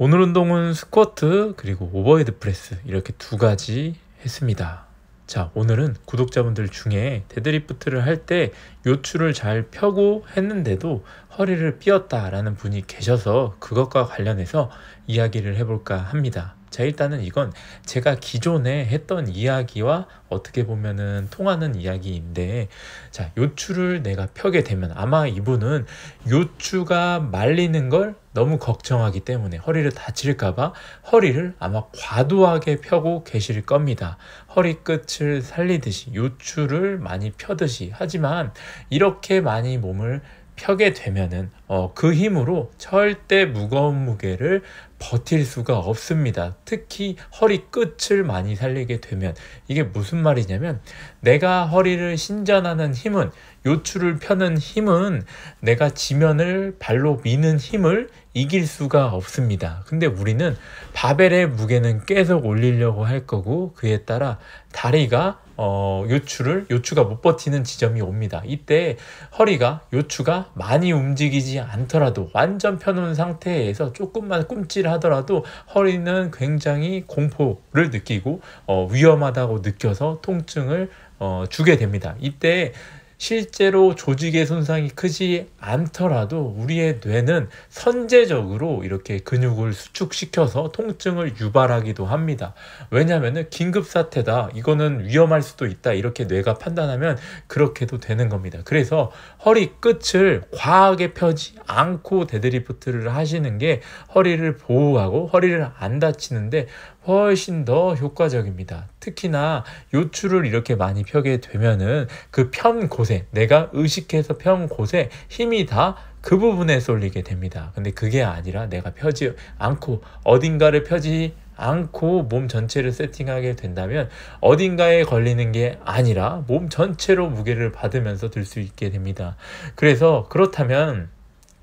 오늘 운동은 스쿼트 그리고 오버헤드 프레스 이렇게 두 가지 했습니다. 자 오늘은 구독자분들 중에 데드리프트를 할 때 요추를 잘 펴고 했는데도 허리를 삐었다 라는 분이 계셔서 그것과 관련해서 이야기를 해볼까 합니다. 자 일단은 이건 제가 기존에 했던 이야기와 어떻게 보면은 통하는 이야기인데 자 요추를 내가 펴게 되면 아마 이분은 요추가 말리는 걸 너무 걱정하기 때문에 허리를 다칠까봐 허리를 아마 과도하게 펴고 계실 겁니다. 허리 끝을 살리듯이 요추를 많이 펴듯이 하지만 이렇게 많이 몸을 펴게 되면은 어, 그 힘으로 절대 무거운 무게를 버틸 수가 없습니다. 특히 허리 끝을 많이 살리게 되면 이게 무슨 말이냐면 내가 허리를 신전하는 힘은 요추를 펴는 힘은 내가 지면을 발로 미는 힘을 이길 수가 없습니다. 근데 우리는 바벨의 무게는 계속 올리려고 할 거고 그에 따라 다리가 어, 요추를 요추가 못 버티는 지점이 옵니다. 이때 허리가 요추가 많이 움직이지 않더라도 완전 펴놓은 상태에서 조금만 꿈찔하더라도 허리는 굉장히 공포를 느끼고 어, 위험하다고 느껴서 통증을 어, 주게 됩니다. 이때 실제로 조직의 손상이 크지 않더라도 우리의 뇌는 선제적으로 이렇게 근육을 수축시켜서 통증을 유발하기도 합니다. 왜냐하면 긴급사태다. 이거는 위험할 수도 있다. 이렇게 뇌가 판단하면 그렇게도 되는 겁니다. 그래서 허리 끝을 과하게 펴지 않고 데드리프트를 하시는 게 허리를 보호하고 허리를 안 다치는데 훨씬 더 효과적입니다. 특히나 요추를 이렇게 많이 펴게 되면은 그편 곳에 곳에 내가 의식해서 편 곳에 힘이 다 그 부분에 쏠리게 됩니다. 근데 그게 아니라 내가 펴지 않고 어딘가를 펴지 않고 몸 전체를 세팅하게 된다면 어딘가에 걸리는 게 아니라 몸 전체로 무게를 받으면서 들 수 있게 됩니다. 그래서 그렇다면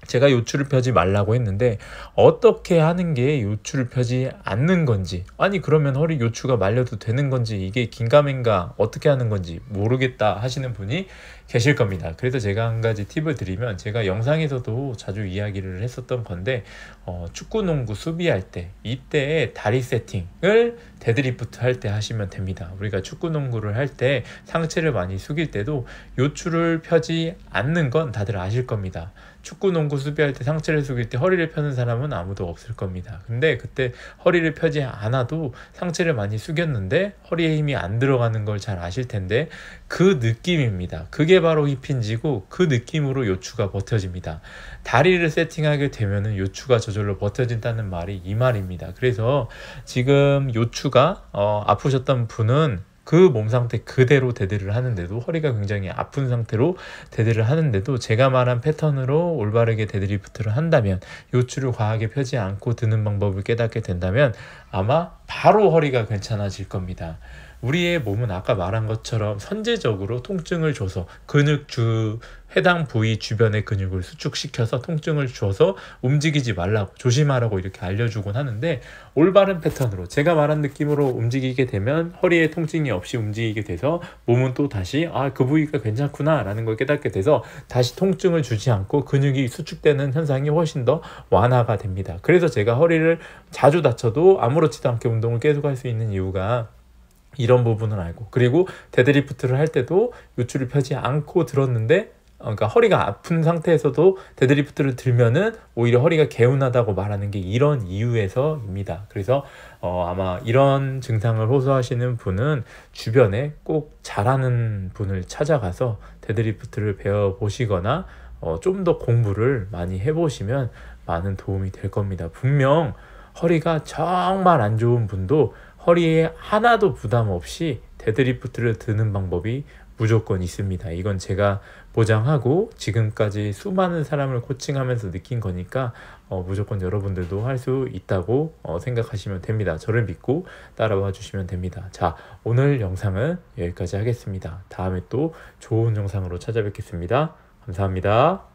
제가 요추를 펴지 말라고 했는데 어떻게 하는 게요추를 펴지 않는 건지 아니 그러면 허리 요추가 말려도 되는 건지 이게 긴가민가 어떻게 하는 건지 모르겠다 하시는 분이 계실 겁니다 그래서 제가 한 가지 팁을 드리면 제가 영상에서도 자주 이야기를 했었던 건데 어, 축구 농구 수비할 때 이때 다리 세팅을 데드리프트 할 때 하시면 됩니다. 우리가 축구 농구를 할 때 상체를 많이 숙일 때도 요추를 펴지 않는 건 다들 아실 겁니다. 축구 농구 수비할 때 상체를 숙일 때 허리를 펴는 사람은 아무도 없을 겁니다. 근데 그때 허리를 펴지 않아도 상체를 많이 숙였는데 허리에 힘이 안 들어가는 걸 잘 아실 텐데 그 느낌입니다. 그게 바로 힙힌지고 그 느낌으로 요추가 버텨집니다. 다리를 세팅하게 되면 요추가 저절로 버텨진다는 말이 이 말입니다. 그래서 지금 요추 가 선수가 어, 아프셨던 분은 그 몸 상태 그대로 대드를 하는데도 허리가 굉장히 아픈 상태로 대드를 하는데도 제가 말한 패턴으로 올바르게 데드리프트를 한다면 요추를 과하게 펴지 않고 드는 방법을 깨닫게 된다면 아마 바로 허리가 괜찮아질 겁니다. 우리의 몸은 아까 말한 것처럼 선제적으로 통증을 줘서 근육 주 해당 부위 주변의 근육을 수축시켜서 통증을 줘서 움직이지 말라고 조심하라고 이렇게 알려주곤 하는데 올바른 패턴으로 제가 말한 느낌으로 움직이게 되면 허리에 통증이 없이 움직이게 돼서 몸은 또 다시 아 그 부위가 괜찮구나 라는 걸 깨닫게 돼서 다시 통증을 주지 않고 근육이 수축되는 현상이 훨씬 더 완화가 됩니다 그래서 제가 허리를 자주 다쳐도 아무렇지도 않게 운동을 계속 할수 있는 이유가 이런 부분을 알고 그리고 데드리프트를 할 때도 요추를 펴지 않고 들었는데 어, 그러니까 허리가 아픈 상태에서도 데드리프트를 들면은 오히려 허리가 개운하다고 말하는 게 이런 이유에서입니다. 그래서 어 아마 이런 증상을 호소하시는 분은 주변에 꼭 잘하는 분을 찾아가서 데드리프트를 배워 보시거나 어좀 더 공부를 많이 해보시면 많은 도움이 될 겁니다. 분명 허리가 정말 안 좋은 분도 허리에 하나도 부담 없이 데드리프트를 드는 방법이 무조건 있습니다. 이건 제가 보장하고 지금까지 수많은 사람을 코칭하면서 느낀 거니까 어, 무조건 여러분들도 할 수 있다고 어, 생각하시면 됩니다. 저를 믿고 따라와 주시면 됩니다. 자, 오늘 영상은 여기까지 하겠습니다. 다음에 또 좋은 영상으로 찾아뵙겠습니다. 감사합니다.